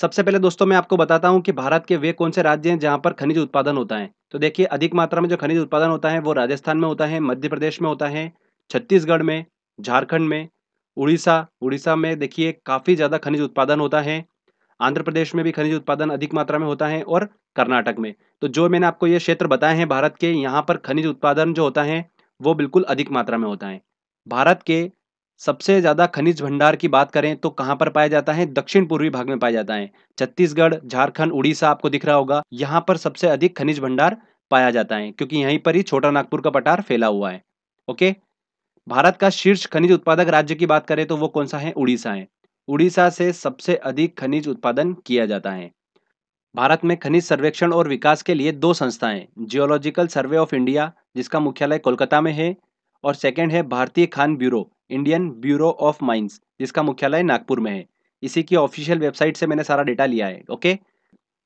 सबसे पहले दोस्तों मैं आपको बताता हूँ कि भारत के वे कौन से राज्य हैं जहाँ पर खनिज उत्पादन होता है तो देखिए अधिक मात्रा में जो खनिज उत्पादन होता है वो राजस्थान में होता है मध्य प्रदेश में होता है छत्तीसगढ़ में झारखंड में उड़ीसा उड़ीसा में देखिए काफ़ी ज़्यादा खनिज उत्पादन होता है आंध्र प्रदेश में भी खनिज उत्पादन अधिक मात्रा में होता है और कर्नाटक में तो जो मैंने आपको ये क्षेत्र बताए हैं भारत के यहाँ पर खनिज उत्पादन जो होता है वो बिल्कुल अधिक मात्रा में होता है भारत के सबसे ज़्यादा खनिज भंडार की बात करें तो कहाँ पर पाया जाता है दक्षिण पूर्वी भाग में पाया जाता है छत्तीसगढ़ झारखंड उड़ीसा आपको दिख रहा होगा यहाँ पर सबसे अधिक खनिज भंडार पाया जाता है क्योंकि यहीं पर ही छोटा नागपुर का पठार फैला हुआ है ओके भारत का शीर्ष खनिज उत्पादक राज्य की बात करें तो वो कौन सा है उड़ीसा है उड़ीसा से सबसे अधिक खनिज उत्पादन किया जाता है भारत में खनिज सर्वेक्षण और विकास के लिए दो संस्थाएं जियोलॉजिकल सर्वे ऑफ इंडिया जिसका मुख्यालय कोलकाता में है और सेकेंड है भारतीय खान bureau Indian bureau of mines जिसका मुख्यालय नागपुर में है इसी की ऑफिशियल वेबसाइट से मैंने सारा डेटा लिया है ओके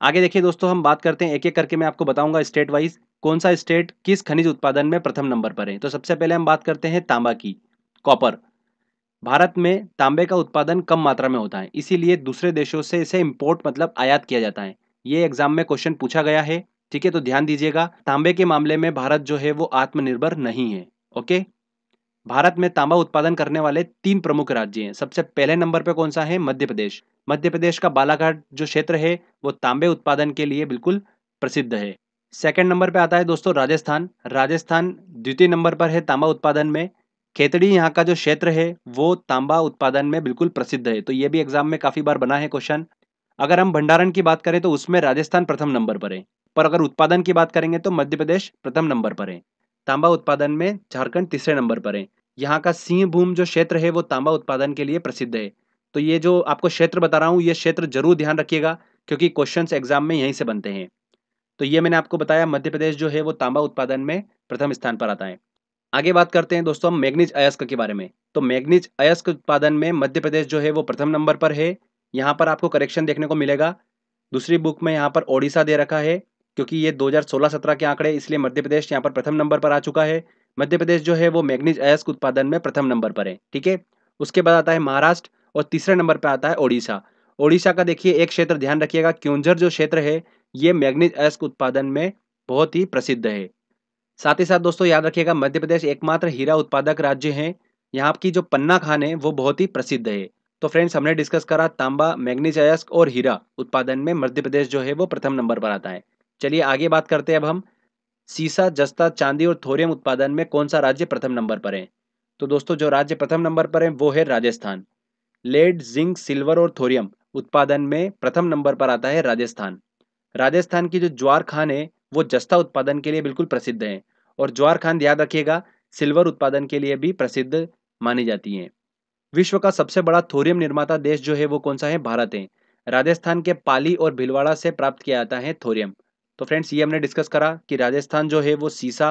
आगे देखिए दोस्तों हम बात करते हैं एक एक करके मैं आपको बताऊंगा स्टेट वाइज कौन सा स्टेट किस खनिज उत्पादन में प्रथम नंबर पर है तो सबसे पहले हम बात करते हैं तांबा की कॉपर भारत में तांबे का उत्पादन कम मात्रा में होता है इसीलिए दूसरे देशों से इसे इम्पोर्ट मतलब आयात किया जाता है ये एग्जाम में क्वेश्चन पूछा गया है ठीक है तो ध्यान दीजिएगा तांबे के मामले में भारत जो है वो आत्मनिर्भर नहीं है ओके भारत में तांबा उत्पादन करने वाले तीन प्रमुख राज्य हैं सबसे पहले नंबर पर कौन सा है मध्य प्रदेश मध्य प्रदेश का बालाघाट जो क्षेत्र है वो तांबे उत्पादन के लिए बिल्कुल प्रसिद्ध है सेकंड नंबर पे आता है दोस्तों राजस्थान राजस्थान द्वितीय नंबर पर है तांबा उत्पादन में खेतड़ी यहाँ का जो क्षेत्र है वो तांबा उत्पादन में बिल्कुल प्रसिद्ध है तो ये भी एग्जाम में काफी बार बना है क्वेश्चन अगर हम भंडारण की बात करें तो उसमें राजस्थान प्रथम नंबर पर है पर अगर उत्पादन की बात करेंगे तो मध्य प्रदेश प्रथम नंबर पर है तांबा उत्पादन में झारखंड तीसरे नंबर पर है यहाँ का सिंहभूम जो क्षेत्र है वो तांबा उत्पादन के लिए प्रसिद्ध है तो ये जो आपको क्षेत्र बता रहा हूँ ये क्षेत्र जरूर ध्यान रखिएगा क्योंकि क्वेश्चन एग्जाम में यहीं से बनते हैं तो ये मैंने आपको बताया मध्य प्रदेश जो है वो तांबा उत्पादन में प्रथम स्थान पर आता है आगे बात करते हैं दोस्तों हम मैग्नीज अयस्क के बारे में तो मैग्नीज अयस्क उत्पादन में मध्य प्रदेश जो है वो प्रथम नंबर पर है यहाँ पर आपको करेक्शन देखने को मिलेगा दूसरी बुक में यहाँ पर ओडिशा दे रखा है क्योंकि ये 2016-17 के आंकड़े इसलिए मध्य प्रदेश यहाँ पर प्रथम नंबर पर आ चुका है मध्य प्रदेश जो है वो मैग्नीज अयस्क उत्पादन में प्रथम नंबर पर है ठीक है उसके बाद आता है महाराष्ट्र और तीसरे नंबर पर आता है ओडिशा ओडिशा का देखिए एक क्षेत्र ध्यान रखिएगा क्योंझर जो क्षेत्र है ये मैग्नीज अयस्क उत्पादन में बहुत ही प्रसिद्ध है साथ ही साथ दोस्तों याद रखिएगा मध्य प्रदेश एकमात्र हीरा उत्पादक राज्य है यहाँ की जो पन्ना खान है वो बहुत ही प्रसिद्ध है तो फ्रेंड्स हमने डिस्कस करा तांबा मैग्नीज अयस्क और हीरा उत्पादन में मध्य प्रदेश जो है वो प्रथम नंबर पर आता है चलिए आगे बात करते हैं अब हम सीसा जस्ता चांदी और थोरियम उत्पादन में कौन सा राज्य प्रथम नंबर पर है तो दोस्तों जो राज्य प्रथम नंबर पर है वो है राजस्थान लेड जिंक सिल्वर और थोरियम उत्पादन में प्रथम नंबर पर आता है राजस्थान राजस्थान की जो ज्वार खान है वो जस्ता उत्पादन के लिए बिल्कुल प्रसिद्ध है और ज्वार खान याद रखिएगा सिल्वर उत्पादन के लिए भी प्रसिद्ध मानी जाती है विश्व का सबसे बड़ा थोरियम निर्माता देश जो है वो कौन सा है भारत है राजस्थान के पाली और भिलवाड़ा से प्राप्त किया जाता है थोरियम तो फ्रेंड्स ये हमने डिस्कस करा कि राजस्थान जो है वो सीसा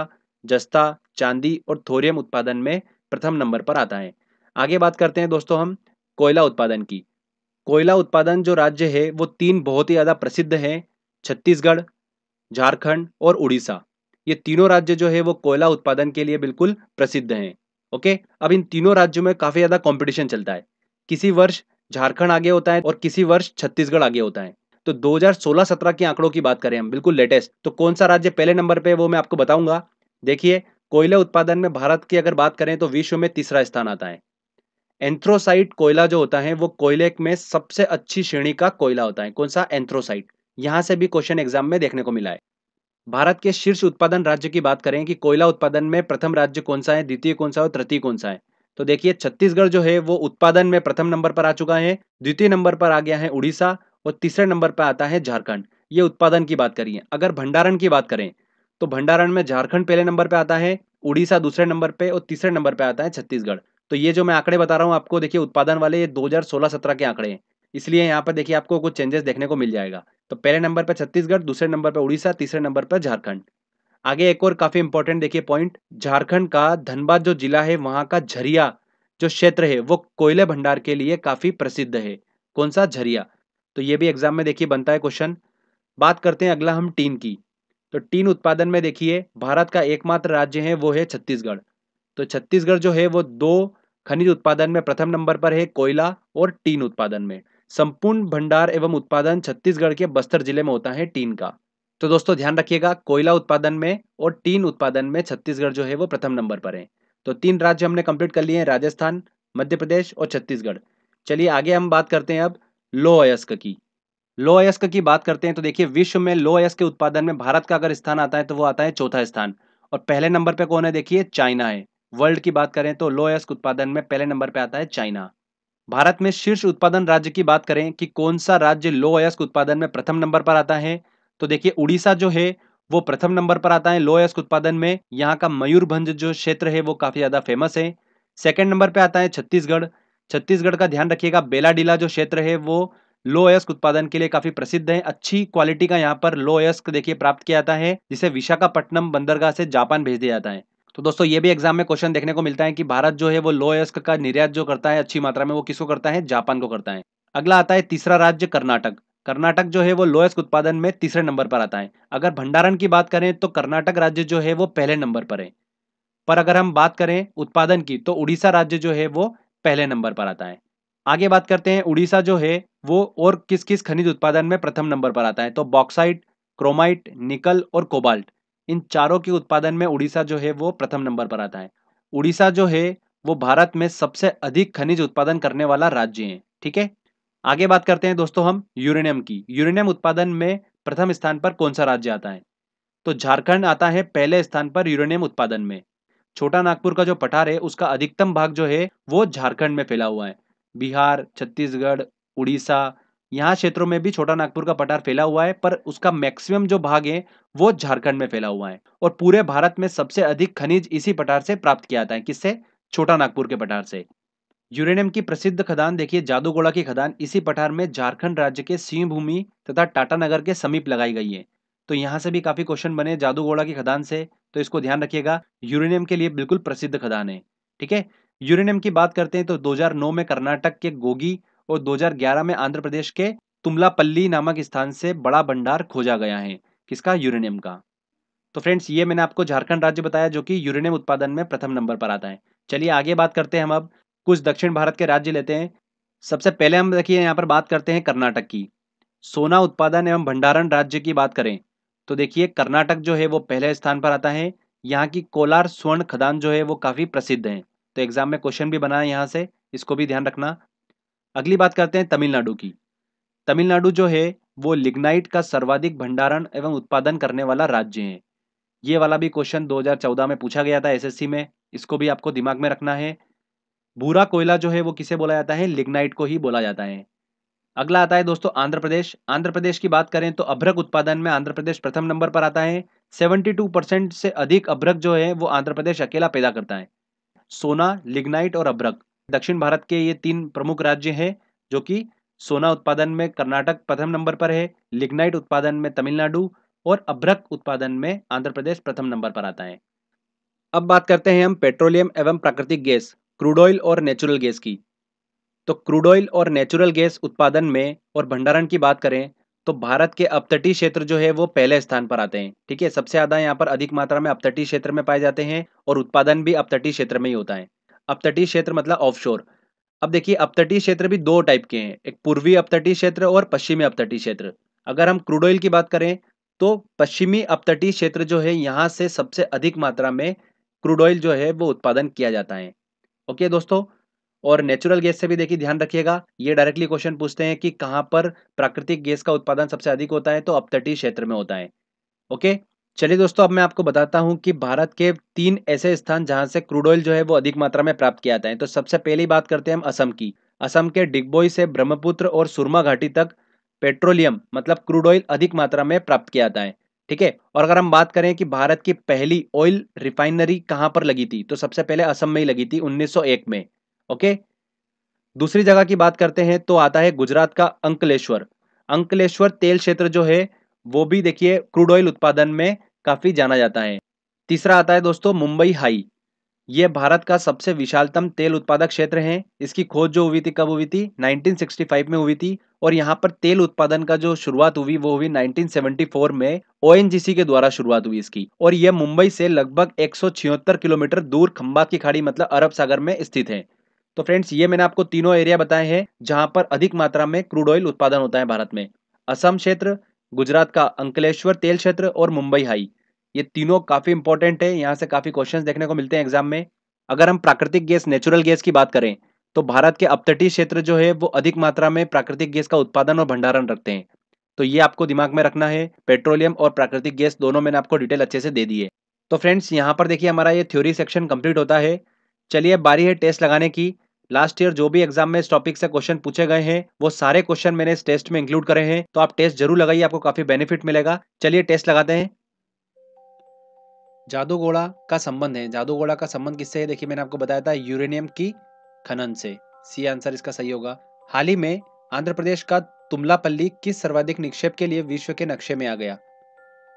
जस्ता चांदी और थोरियम उत्पादन में प्रथम नंबर पर आता है आगे बात करते हैं दोस्तों हम कोयला उत्पादन की कोयला उत्पादन जो राज्य है वो तीन बहुत ही ज़्यादा प्रसिद्ध हैं छत्तीसगढ़ झारखंड और उड़ीसा ये तीनों राज्य जो है वो कोयला उत्पादन के लिए बिल्कुल प्रसिद्ध हैं ओके अब इन तीनों राज्यों में काफ़ी ज़्यादा कॉम्पिटिशन चलता है किसी वर्ष झारखंड आगे होता है और किसी वर्ष छत्तीसगढ़ आगे होता है तो 2016-17 के आंकड़ों की बात करें हम बिल्कुल लेटेस्ट तो कौन सा राज्य पहले नंबर पे वो मैं आपको बताऊंगा देखिए कोयला उत्पादन में भारत की अगर बात करें तो विश्व में तीसरा स्थान आता है एंथ्रोसाइट कोयला जो होता है वो कोयले में सबसे अच्छी श्रेणी का कोयला होता है कौन सा एंथ्रोसाइट यहां से भी क्वेश्चन एग्जाम में देखने को मिला है भारत के शीर्ष उत्पादन राज्य की बात करें कि कोयला उत्पादन में प्रथम राज्य कौन सा है द्वितीय कौन सा है और तृतीय कौन सा है तो देखिए छत्तीसगढ़ जो है वो उत्पादन में प्रथम नंबर पर आ चुका है द्वितीय नंबर पर आ गया है उड़ीसा और तीसरे नंबर पर आता है झारखंड ये उत्पादन की बात करिए अगर भंडारण की बात करें तो भंडारण में झारखंड पहले नंबर पे आता है उड़ीसा दूसरे नंबर पे और तीसरे नंबर पे आता है छत्तीसगढ़ तो ये जो मैं आंकड़े बता रहा हूँ आपको देखिए उत्पादन वाले ये 2016-17 के आंकड़े हैं इसलिए यहाँ पर देखिए आपको कुछ चेंजेस देखने को मिल जाएगा तो पहले नंबर पर छत्तीसगढ़ दूसरे नंबर पर उड़ीसा तीसरे नंबर पर झारखंड आगे एक और काफी इंपॉर्टेंट देखिए पॉइंट झारखंड का धनबाद जो जिला है वहां का झरिया जो क्षेत्र है वो कोयले भंडार के लिए काफी प्रसिद्ध है कौन सा झरिया तो ये भी एग्जाम में देखिए बनता है क्वेश्चन बात करते हैं अगला हम टीन की तो टीन उत्पादन में देखिए भारत का एकमात्र राज्य है वो है छत्तीसगढ़ तो छत्तीसगढ़ जो है वो दो खनिज उत्पादन में प्रथम नंबर पर है कोयला और टीन उत्पादन में संपूर्ण भंडार एवं उत्पादन छत्तीसगढ़ के बस्तर जिले में होता है टीन का तो दोस्तों ध्यान रखिएगा कोयला उत्पादन में और टीन उत्पादन में छत्तीसगढ़ जो है वो प्रथम नंबर पर है तो तीन राज्य हमने कंप्लीट कर लिए हैं राजस्थान मध्य प्रदेश और छत्तीसगढ़ चलिए आगे हम बात करते हैं अब लो अयस्क की लो अयस्क की बात करते हैं तो देखिए विश्व में लो अयस्क के उत्पादन में भारत का अगर स्थान आता है तो वो आता है चौथा स्थान और पहले नंबर पे कौन है देखिए चाइना है वर्ल्ड की बात करें तो लो अयस्क उत्पादन में पहले नंबर पे आता है चाइना भारत में शीर्ष उत्पादन राज्य की बात करें कि कौन सा राज्य लो अयस्क उत्पादन में प्रथम नंबर पर आता है तो देखिए उड़ीसा जो है वो प्रथम नंबर पर आता है लो अयस्क उत्पादन में यहाँ का मयूरभंज जो क्षेत्र है वो काफी ज्यादा फेमस है सेकेंड नंबर पे आता है छत्तीसगढ़ छत्तीसगढ़ का ध्यान रखिएगा बेलाडीला जो क्षेत्र है वो लो अयस्क उत्पादन के लिए काफी प्रसिद्ध है अच्छी क्वालिटी का यहाँ पर लो अयस्क देखिए प्राप्त किया जाता है जिसे विशाखापट्टनम बंदरगाह से जापान भेज दिया जाता है तो दोस्तों ये भी एग्जाम में क्वेश्चन देखने को मिलता है कि भारत जो है वो लो अयस्क का निर्यात जो करता है अच्छी मात्रा में वो किसको करता है जापान को करता है अगला आता है तीसरा राज्य कर्नाटक कर्नाटक जो है वो लोएस्क उत्पादन में तीसरे नंबर पर आता है अगर भंडारण की बात करें तो कर्नाटक राज्य जो है वो पहले नंबर पर है पर अगर हम बात करें उत्पादन की तो उड़ीसा राज्य जो है वो पहले नंबर पर आता है आगे बात करते हैं उड़ीसा जो है वो और किस किस खनिज उत्पादन में प्रथम नंबर पर आता है तो बॉक्साइट क्रोमाइट निकल और कोबाल्ट इन चारों के उत्पादन में उड़ीसा जो है वो प्रथम नंबर पर आता है उड़ीसा जो है वो भारत में सबसे अधिक खनिज उत्पादन करने वाला राज्य है ठीक है आगे बात करते हैं दोस्तों हम यूरेनियम की यूरेनियम उत्पादन में प्रथम स्थान पर कौन सा राज्य आता है तो झारखंड आता है पहले स्थान पर यूरेनियम उत्पादन में छोटा नागपुर का जो पठार है उसका अधिकतम भाग जो है वो झारखंड में फैला हुआ है बिहार छत्तीसगढ़ उड़ीसा यहाँ क्षेत्रों में भी छोटा नागपुर का पठार फैला हुआ है पर उसका मैक्सिमम जो भाग है वो झारखंड में फैला हुआ है और पूरे भारत में सबसे अधिक खनिज इसी पठार से प्राप्त किया जाता है किससे छोटा नागपुर के पठार से यूरेनियम की प्रसिद्ध खदान देखिए जादूगोड़ा की खदान इसी पठार में झारखंड राज्य के सिंहभूमि तथा टाटानगर के समीप लगाई गई है तो यहाँ से भी काफी क्वेश्चन बने जादूगोड़ा की खदान से तो इसको ध्यान रखिएगा यूरेनियम के लिए बिल्कुल प्रसिद्ध खदान है ठीक है यूरेनियम की बात करते हैं तो 2009 में कर्नाटक के गोगी और 2011 में आंध्र प्रदेश के तुमलापल्ली नामक स्थान से बड़ा भंडार खोजा गया है किसका यूरेनियम का तो फ्रेंड्स ये मैंने आपको झारखंड राज्य बताया जो कि यूरेनियम उत्पादन में प्रथम नंबर पर आता है चलिए आगे बात करते हैं हम अब कुछ दक्षिण भारत के राज्य लेते हैं सबसे पहले हम देखिए यहाँ पर बात करते हैं कर्नाटक की सोना उत्पादन एवं भंडारण राज्य की बात करें तो देखिए कर्नाटक जो है वो पहले स्थान पर आता है यहाँ की कोलार स्वर्ण खदान जो है वो काफ़ी प्रसिद्ध है तो एग्जाम में क्वेश्चन भी बना है यहाँ से इसको भी ध्यान रखना अगली बात करते हैं तमिलनाडु की तमिलनाडु जो है वो लिग्नाइट का सर्वाधिक भंडारण एवं उत्पादन करने वाला राज्य है ये वाला भी क्वेश्चन 2014 में पूछा गया था एसएससी में इसको भी आपको दिमाग में रखना है भूरा कोयला जो है वो किसे बोला जाता है लिग्नाइट को ही बोला जाता है अगला आता है दोस्तों आंध्र प्रदेश आंध्र प्रदेश की बात करें तो अभ्रक उत्पादन में आंध्र प्रदेश प्रथम नंबर पर आता है 72 परसेंट से अधिक अभ्रक जो है वो आंध्र प्रदेश अकेला पैदा करता है सोना लिग्नाइट और अभ्रक दक्षिण भारत के ये तीन प्रमुख राज्य हैं जो कि सोना उत्पादन में कर्नाटक प्रथम नंबर पर है लिग्नाइट उत्पादन में तमिलनाडु और अभ्रक उत्पादन में आंध्र प्रदेश प्रथम नंबर पर आता है अब बात करते हैं हम पेट्रोलियम एवं प्राकृतिक गैस क्रूड ऑयल और नेचुरल गैस की तो क्रूड ऑयल और नेचुरल गैस उत्पादन में और भंडारण की बात करें तो भारत के अपतटीय क्षेत्र जो है वो पहले स्थान पर आते हैं ठीक है सबसे ज्यादा यहाँ पर अधिक मात्रा में अपतटीय क्षेत्र में पाए जाते हैं और उत्पादन भी अपतटीय क्षेत्र में ही होता है अपतटीय क्षेत्र मतलब ऑफशोर अब देखिए अपतटीय क्षेत्र भी दो टाइप के हैं एक पूर्वी अपतटीय क्षेत्र और पश्चिमी अपतटीय क्षेत्र अगर हम क्रूड ऑयल की बात करें तो पश्चिमी अपतटीय क्षेत्र जो है यहाँ से सबसे अधिक मात्रा में क्रूड ऑयल जो है वो उत्पादन किया जाता है ओके दोस्तों और नेचुरल गैस से भी देखिए ध्यान रखिएगा ये डायरेक्टली क्वेश्चन पूछते हैं कि कहां पर प्राकृतिक गैस का उत्पादन सबसे अधिक होता है तो अपतटीय क्षेत्र में होता है ओके चलिए दोस्तों अब मैं आपको बताता हूं कि भारत के तीन ऐसे स्थान जहां से क्रूड ऑयल जो है वो अधिक मात्रा में प्राप्त किया जाता है तो सबसे पहली बात करते हैं हम असम की असम के डिग्बोई से ब्रह्मपुत्र और सुरमा घाटी तक पेट्रोलियम मतलब क्रूड ऑयल अधिक मात्रा में प्राप्त किया जाता है ठीक है और अगर हम बात करें कि भारत की पहली ऑयल रिफाइनरी कहां पर लगी थी तो सबसे पहले असम में ही लगी थी 1901 में ओके दूसरी जगह की बात करते हैं तो आता है गुजरात का अंकलेश्वर अंकलेश्वर तेल क्षेत्र जो है वो भी देखिए क्रूड ऑयल उत्पादन में काफी जाना जाता है तीसरा आता है दोस्तों मुंबई हाई ये भारत का सबसे विशालतम तेल उत्पादक क्षेत्र है इसकी खोज जो हुई थी कब हुई थी 1965 में हुई थी और यहाँ पर तेल उत्पादन का जो शुरुआत हुई वो हुई 1974 में ओ के द्वारा शुरुआत हुई इसकी और यह मुंबई से लगभग एक किलोमीटर दूर खंबा की खाड़ी मतलब अरब सागर में स्थित है तो फ्रेंड्स ये मैंने आपको तीनों एरिया बताए हैं जहां पर अधिक मात्रा में क्रूड ऑयल उत्पादन होता है भारत में असम क्षेत्र गुजरात का अंकलेश्वर तेल क्षेत्र और मुंबई हाई ये तीनों काफी इंपॉर्टेंट है यहाँ से काफी क्वेश्चन देखने को मिलते हैं एग्जाम में अगर हम प्राकृतिक गैस नेचुरल गैस की बात करें तो भारत के अपतटीय क्षेत्र जो है वो अधिक मात्रा में प्राकृतिक गैस का उत्पादन और भंडारण रखते हैं तो ये आपको दिमाग में रखना है पेट्रोलियम और प्राकृतिक गैस दोनों मैंने आपको डिटेल अच्छे से दे दिए तो फ्रेंड्स यहाँ पर देखिए हमारा ये थ्योरी सेक्शन कंप्लीट होता है चलिए बारी है टेस्ट लगाने की लास्ट ईयर जो भी एग्जाम में इस टॉपिक से क्वेश्चन पूछे गए हैं वो सारे क्वेश्चन मैंने इस टेस्ट में इंक्लूड करे हैं तो आप टेस्ट जरूर लगाइए आपको काफी बेनिफिट मिलेगा चलिए टेस्ट लगाते हैं जादू घोड़ा का संबंध है जादू घोड़ा का संबंध किससे है देखिए मैंने आपको बताया था यूरेनियम की खनन से सी आंसर इसका सही होगा हाल ही में आंध्र प्रदेश का तुमलापल्ली किस सर्वाधिक निक्षेप के लिए विश्व के नक्शे में आ गया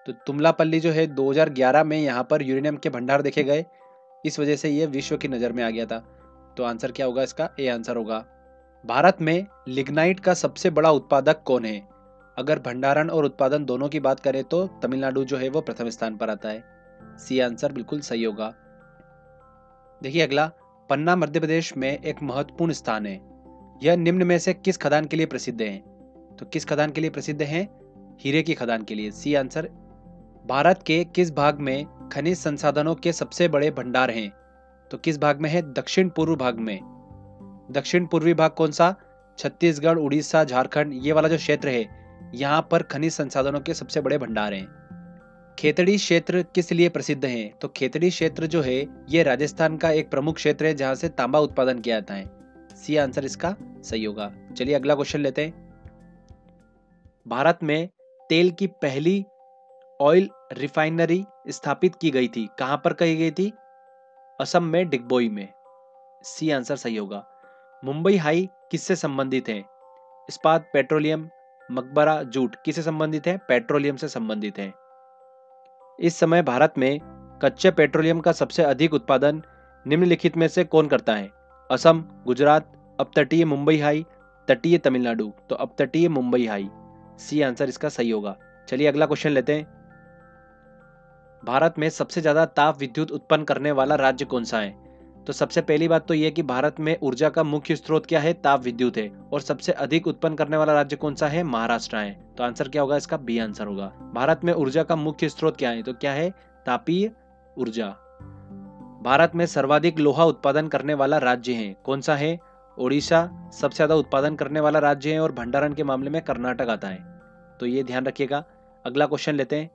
तो तुमलापल्ली जो है 2011 में यहाँ पर यूरेनियम के भंडार देखे गए इस वजह से यह विश्व की नज़र में आ गया था तो आंसर क्या होगा इसका ए आंसर होगा भारत में लिग्नाइट का सबसे बड़ा उत्पादक कौन है अगर भंडारण और उत्पादन दोनों की बात करें तो तमिलनाडु जो है वो प्रथम स्थान पर आता है सी आंसर बिल्कुल सही होगा देखिए अगला पन्ना मध्य प्रदेश में एक महत्वपूर्ण स्थान है यह निम्न में से किस खदान के लिए प्रसिद्ध है तो किस खदान के लिए प्रसिद्ध है हीरे की खदान के लिए सी आंसर भारत के किस भाग में खनिज संसाधनों के सबसे बड़े भंडार हैं तो किस भाग में है दक्षिण पूर्व भाग में दक्षिण पूर्वी भाग कौन सा छत्तीसगढ़ उड़ीसा झारखंड ये वाला जो क्षेत्र है यहाँ पर खनिज संसाधनों के सबसे बड़े भंडार हैं खेतड़ी क्षेत्र किस लिए प्रसिद्ध है तो खेतड़ी क्षेत्र जो है ये राजस्थान का एक प्रमुख क्षेत्र है जहाँ से तांबा उत्पादन किया जाता है सी आंसर इसका सही होगा चलिए अगला क्वेश्चन लेते हैं भारत में तेल की पहली ऑयल रिफाइनरी स्थापित की गई थी कहां पर कही गई थी असम में डिगबोई में सी आंसर सही होगा मुंबई हाई किससे संबंधित है इस्पात पेट्रोलियम मकबरा जूट किससे संबंधित है पेट्रोलियम से संबंधित है इस समय भारत में कच्चे पेट्रोलियम का सबसे अधिक उत्पादन निम्नलिखित में से कौन करता है असम गुजरात अपतटीय मुंबई हाई तटीय तमिलनाडु तो अपतटीय मुंबई हाई सी आंसर इसका सही होगा चलिए अगला क्वेश्चन लेते हैं भारत में सबसे ज़्यादा ताप विद्युत उत्पन्न करने वाला राज्य कौन सा है तो सबसे पहली बात तो यह कि भारत में ऊर्जा का मुख्य स्रोत क्या है ताप विद्युत है और सबसे अधिक उत्पन्न करने वाला राज्य कौन सा है महाराष्ट्र है तो आंसर क्या होगा इसका बी आंसर होगा भारत में ऊर्जा का मुख्य स्रोत क्या है तो क्या है तापीय ऊर्जा भारत में सर्वाधिक लोहा उत्पादन करने वाला राज्य है कौन सा है ओडिशा सबसे ज्यादा उत्पादन करने वाला राज्य है और भंडारण के मामले में कर्नाटक आता है तो ये ध्यान रखिएगा अगला क्वेश्चन लेते हैं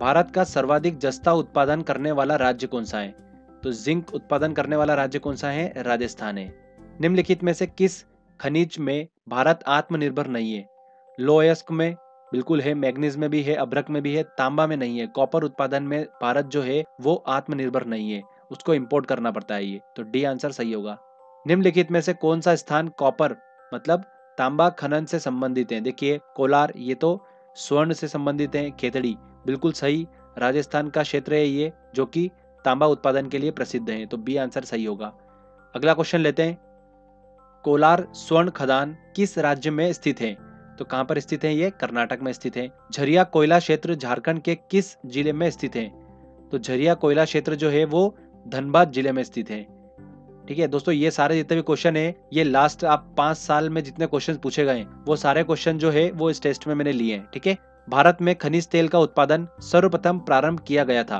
भारत का सर्वाधिक जस्ता उत्पादन करने वाला राज्य कौन सा है तो जिंक उत्पादन करने वाला राज्य कौन सा है राजस्थान है निम्नलिखित में से किस खनिज में भारत आत्मनिर्भर नहीं है लोयस्क में बिल्कुल है मैग्नीज में भी है अभ्रक में भी है तांबा में नहीं है कॉपर उत्पादन में भारत जो है वो आत्मनिर्भर नहीं है उसको इम्पोर्ट करना पड़ता है ये तो डी आंसर सही होगा निम्नलिखित में से कौन सा स्थान कॉपर मतलब तांबा खनन से संबंधित है देखिए कोलार ये तो स्वर्ण से संबंधित है खेतड़ी बिल्कुल सही राजस्थान का क्षेत्र है ये जो कि तांबा उत्पादन के लिए प्रसिद्ध है तो बी आंसर सही होगा अगला क्वेश्चन लेते हैं कोलार स्वर्ण खदान किस राज्य में स्थित है तो कहां पर स्थित है ये कर्नाटक में स्थित है झरिया कोयला क्षेत्र झारखंड के किस जिले में स्थित है तो झरिया कोयला क्षेत्र जो है वो धनबाद जिले में स्थित है ठीक है दोस्तों ये सारे जितने भी क्वेश्चन है ये लास्ट आप पांच साल में जितने क्वेश्चन पूछे गए वो सारे क्वेश्चन जो है वो इस टेस्ट में मैंने लिए हैं ठीक है भारत में खनिज तेल का उत्पादन सर्वप्रथम प्रारंभ किया गया था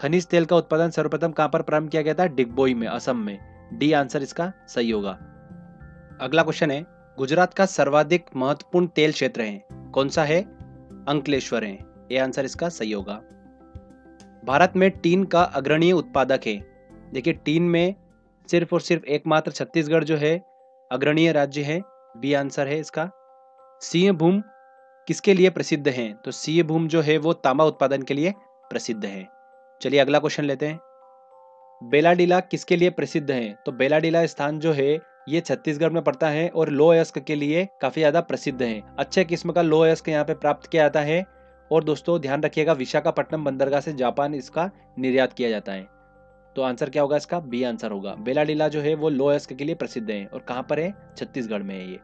खनिज तेल का उत्पादन सर्वप्रथम कहां पर प्रारंभ किया गया था डिग्बोई में असम में डी आंसर इसका सही होगा अगला क्वेश्चन है गुजरात का सर्वाधिक महत्वपूर्ण तेल क्षेत्र है कौन सा है अंकलेश्वर है ये आंसर इसका सही होगा भारत में टीन का अग्रणीय उत्पादक है देखिए टीन में सिर्फ और सिर्फ एकमात्र छत्तीसगढ़ जो है अग्रणीय राज्य है बी आंसर है इसका सिंहभूम किसके लिए प्रसिद्ध हैं तो सी भूम जो है वो तांबा उत्पादन के लिए प्रसिद्ध है चलिए अगला क्वेश्चन लेते हैं बेलाडीला किसके लिए प्रसिद्ध है तो बेलाडीला स्थान जो है ये छत्तीसगढ़ में पड़ता है और लो अयस्क के लिए काफी ज्यादा प्रसिद्ध है अच्छे किस्म का लो अयस्क यहाँ पे प्राप्त किया जाता है और दोस्तों ध्यान रखिएगा विशाखापट्टनम बंदरगाह से जापान इसका निर्यात किया जाता है तो आंसर क्या होगा इसका बी आंसर होगा बेलाडीला जो है वो लो अयस्क के लिए प्रसिद्ध है और कहाँ पर है छत्तीसगढ़ में है ये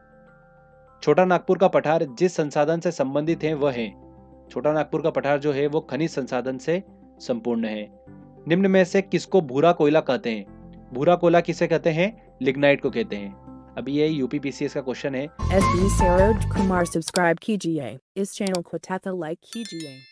छोटा नागपुर का पठार जिस संसाधन से संबंधित है वह है छोटा नागपुर का पठार जो है वो खनिज संसाधन से संपूर्ण है निम्न में से किसको भूरा कोयला कहते हैं भूरा कोयला किसे कहते हैं लिग्नाइट को कहते हैं अभी ये यूपी का क्वेश्चन है एस सरोज कुमार सब्सक्राइब कीजिए इस चैनल को लाइक कीजिए